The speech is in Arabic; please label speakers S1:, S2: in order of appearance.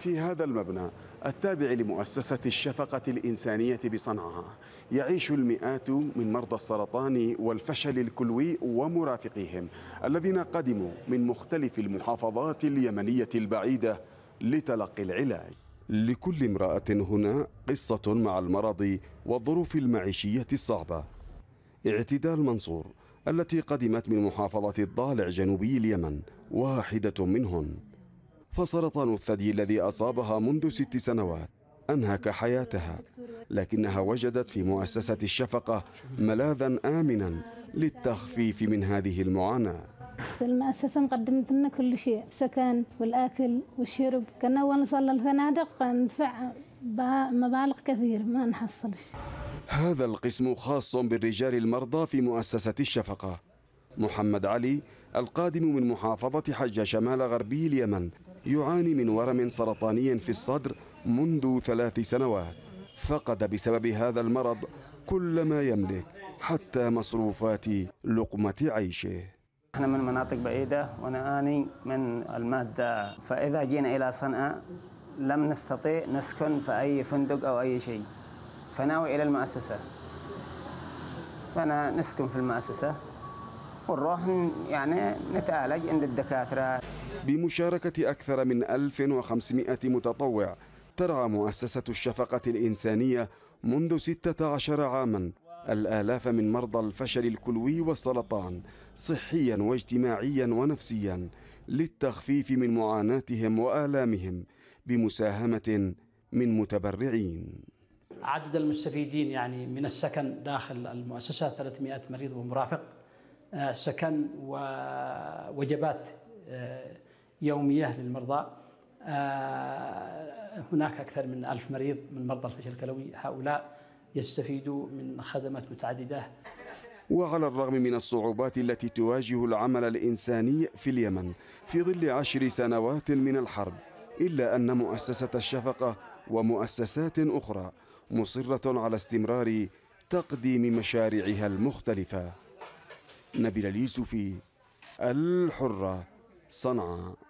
S1: في هذا المبنى التابع لمؤسسة الشفقة الإنسانية بصنعاء يعيش المئات من مرضى السرطان والفشل الكلوي ومرافقيهم الذين قدموا من مختلف المحافظات اليمنية البعيدة لتلقي العلاج لكل امرأة هنا قصة مع المرض والظروف المعيشية الصعبة اعتدال منصور التي قدمت من محافظة الضالع جنوبي اليمن واحدة منهن فسرطان الثدي الذي أصابها منذ ست سنوات أنهك حياتها لكنها وجدت في مؤسسة الشفقة ملاذا آمنا للتخفيف من هذه المعاناة
S2: المؤسسة مقدمت لنا كل شيء السكن والأكل والشرب كنا ونصل نوصل للفنادق ندفع مبالغ كثير ما نحصلش
S1: هذا القسم خاص بالرجال المرضى في مؤسسة الشفقة محمد علي القادم من محافظة حجة شمال غربي اليمن يعاني من ورم سرطاني في الصدر منذ ثلاث سنوات فقد بسبب هذا المرض كل ما يملك حتى مصروفات لقمة
S2: عيشه احنا من مناطق بعيدة ونعاني من المادة فإذا جينا إلى صنعاء لم نستطيع نسكن في أي فندق أو أي شيء فناوي إلى المؤسسة فأنا نسكن في المؤسسة ونروح يعني نتعالج عند الدكاترة بمشاركة أكثر
S1: من 1500 متطوع ترعى مؤسسة الشفقة الإنسانية منذ 16 عاماً الآلاف من مرضى الفشل الكلوي والسرطان صحياً واجتماعياً ونفسياً للتخفيف من معاناتهم وآلامهم بمساهمة من متبرعين
S3: عدد المستفيدين يعني من السكن داخل المؤسسة 300 مريض ومرافق آه، سكن ووجبات آه، يومية للمرضى آه، هناك أكثر من ألف مريض من مرضى الفشل الكلوي هؤلاء يستفيدوا من خدمات متعددة
S1: وعلى الرغم من الصعوبات التي تواجه العمل الإنساني في اليمن في ظل عشر سنوات من الحرب إلا أن مؤسسة الشفقة ومؤسسات أخرى مصرة على استمرار تقديم مشاريعها المختلفة نبيل اليوسفي الحرة صنعاء